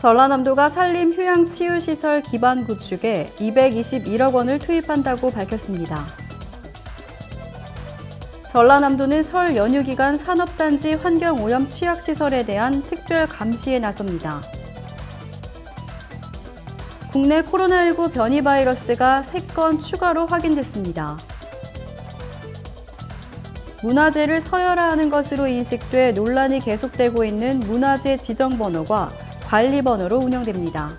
전라남도가 산림 휴양 치유시설 기반 구축에 221억 원을 투입한다고 밝혔습니다. 전라남도는 설 연휴 기간 산업단지 환경오염 취약시설에 대한 특별 감시에 나섭니다. 국내 코로나19 변이 바이러스가 3건 추가로 확인됐습니다. 문화재를 서열화하는 것으로 인식돼 논란이 계속되고 있는 문화재 지정번호가 관리번호로 운영됩니다.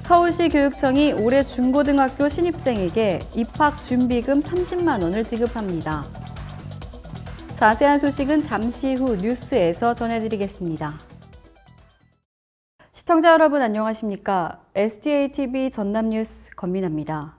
서울시 교육청이 올해 중고등학교 신입생에게 입학 준비금 30만 원을 지급합니다. 자세한 소식은 잠시 후 뉴스에서 전해드리겠습니다. 시청자 여러분 안녕하십니까? SDATV 전남뉴스 권민아입니다.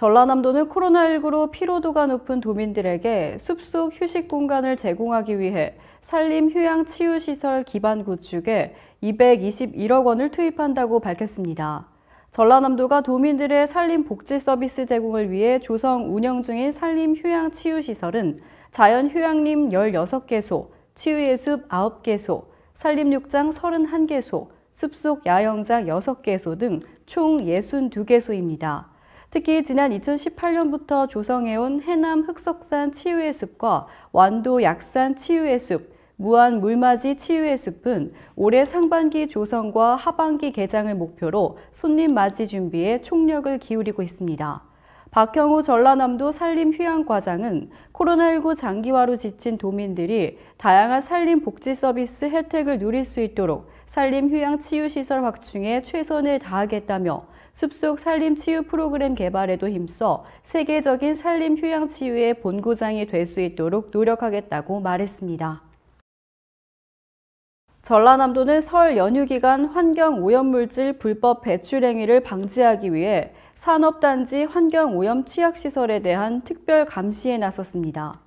전라남도는 코로나19로 피로도가 높은 도민들에게 숲속 휴식 공간을 제공하기 위해 산림 휴양 치유 시설 기반 구축에 221억 원을 투입한다고 밝혔습니다. 전라남도가 도민들의 산림 복지 서비스 제공을 위해 조성 운영 중인 산림 휴양 치유 시설은 자연 휴양림 16개소, 치유의 숲 9개소, 산림욕장 31개소, 숲속 야영장 6개소 등 총 62개소입니다. 특히 지난 2018년부터 조성해온 해남 흑석산 치유의 숲과 완도 약산 치유의 숲, 무한 물맞이 치유의 숲은 올해 상반기 조성과 하반기 개장을 목표로 손님 맞이 준비에 총력을 기울이고 있습니다. 박형우 전라남도 산림휴양과장은 코로나19 장기화로 지친 도민들이 다양한 산림복지 서비스 혜택을 누릴 수 있도록 산림 휴양 치유시설 확충에 최선을 다하겠다며 숲속 산림 치유 프로그램 개발에도 힘써 세계적인 산림 휴양 치유의 본고장이 될 수 있도록 노력하겠다고 말했습니다. 전라남도는 설 연휴 기간 환경 오염물질 불법 배출 행위를 방지하기 위해 산업단지 환경오염 취약시설에 대한 특별 감시에 나섰습니다.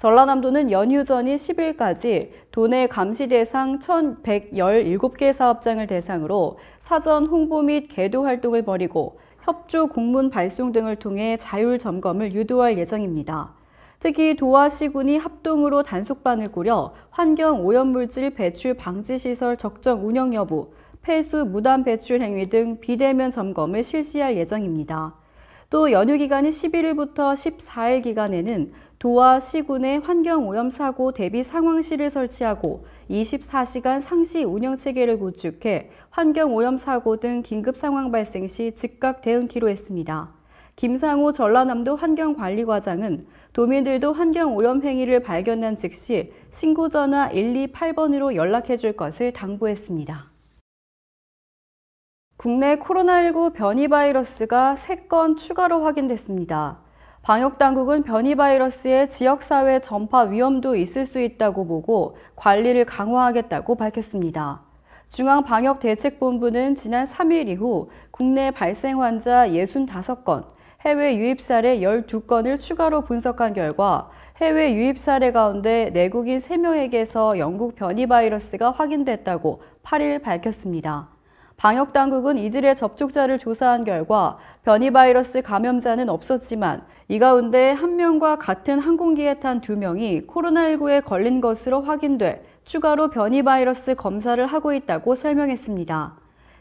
전라남도는 연휴 전인 10일까지 도내 감시 대상 1,117개 사업장을 대상으로 사전 홍보 및 계도 활동을 벌이고 협조 공문 발송 등을 통해 자율 점검을 유도할 예정입니다. 특히 도와시군이 합동으로 단속반을 꾸려 환경 오염물질 배출 방지 시설 적정 운영 여부, 폐수 무단 배출 행위 등 비대면 점검을 실시할 예정입니다. 또 연휴 기간인 11일부터 14일 기간에는 도와 시군의 환경오염 사고 대비 상황실을 설치하고 24시간 상시 운영체계를 구축해 환경오염 사고 등 긴급 상황 발생 시 즉각 대응키로 했습니다. 김상호 전라남도 환경관리과장은 도민들도 환경오염 행위를 발견한 즉시 신고 전화 128번으로 연락해 줄 것을 당부했습니다. 국내 코로나19 변이 바이러스가 3건 추가로 확인됐습니다. 방역당국은 변이 바이러스의 지역사회 전파 위험도 있을 수 있다고 보고 관리를 강화하겠다고 밝혔습니다. 중앙방역대책본부는 지난 3일 이후 국내 발생 환자 65건, 해외 유입 사례 12건을 추가로 분석한 결과 해외 유입 사례 가운데 내국인 3명에게서 영국 변이 바이러스가 확인됐다고 8일 밝혔습니다. 방역 당국은 이들의 접촉자를 조사한 결과 변이 바이러스 감염자는 없었지만 이 가운데 한 명과 같은 항공기에 탄 두 명이 코로나19에 걸린 것으로 확인돼 추가로 변이 바이러스 검사를 하고 있다고 설명했습니다.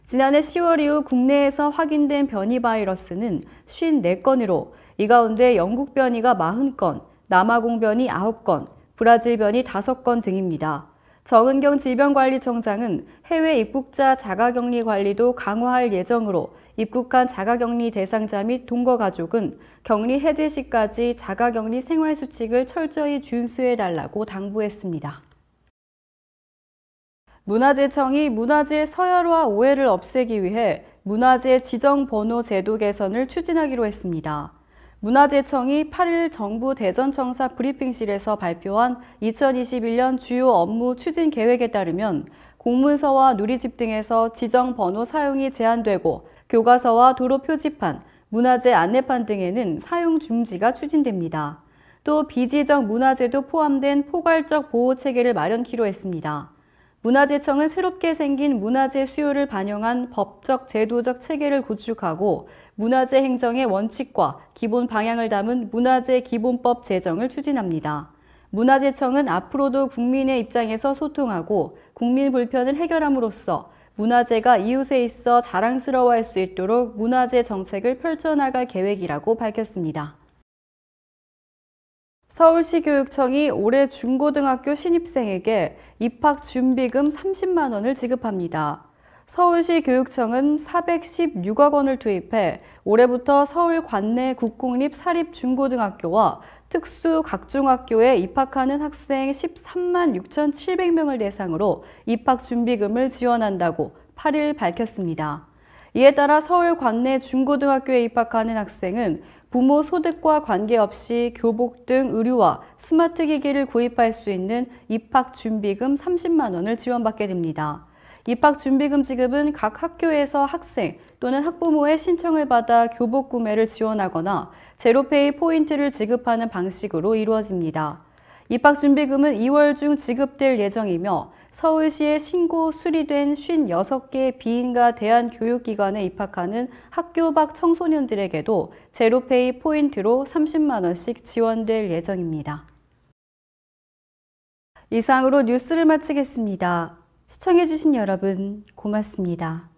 지난해 10월 이후 국내에서 확인된 변이 바이러스는 54건으로 이 가운데 영국 변이가 40건, 남아공 변이 9건, 브라질 변이 5건 등입니다. 정은경 질병관리청장은 해외 입국자 자가격리 관리도 강화할 예정으로 입국한 자가격리 대상자 및 동거 가족은 격리 해제 시까지 자가격리 생활 수칙을 철저히 준수해 달라고 당부했습니다. 문화재청이 문화재 서열화 오해를 없애기 위해 문화재 지정 번호 제도 개선을 추진하기로 했습니다. 문화재청이 8일 정부 대전청사 브리핑실에서 발표한 2021년 주요 업무 추진 계획에 따르면 공문서와 누리집 등에서 지정 번호 사용이 제한되고 교과서와 도로 표지판, 문화재 안내판 등에는 사용 중지가 추진됩니다. 또 비지정 문화재도 포함된 포괄적 보호 체계를 마련키로 했습니다. 문화재청은 새롭게 생긴 문화재 수요를 반영한 법적 제도적 체계를 구축하고 문화재 행정의 원칙과 기본 방향을 담은 문화재 기본법 제정을 추진합니다. 문화재청은 앞으로도 국민의 입장에서 소통하고 국민 불편을 해결함으로써 문화재가 이웃에 있어 자랑스러워할 수 있도록 문화재 정책을 펼쳐나갈 계획이라고 밝혔습니다. 서울시 교육청이 올해 중고등학교 신입생에게 입학 준비금 30만 원을 지급합니다. 서울시 교육청은 416억 원을 투입해 올해부터 서울 관내 국공립 사립 중고등학교와 특수 각종학교에 입학하는 학생 13만 6,700명을 대상으로 입학 준비금을 지원한다고 8일 밝혔습니다. 이에 따라 서울 관내 중고등학교에 입학하는 학생은 부모 소득과 관계없이 교복 등 의류와 스마트 기기를 구입할 수 있는 입학 준비금 30만 원을 지원받게 됩니다. 입학 준비금 지급은 각 학교에서 학생 또는 학부모의 신청을 받아 교복 구매를 지원하거나 제로페이 포인트를 지급하는 방식으로 이루어집니다. 입학 준비금은 2월 중 지급될 예정이며 서울시에 신고 수리된 56개 비인가 대한교육기관에 입학하는 학교 밖 청소년들에게도 제로페이 포인트로 30만 원씩 지원될 예정입니다. 이상으로 뉴스를 마치겠습니다. 시청해주신 여러분 고맙습니다.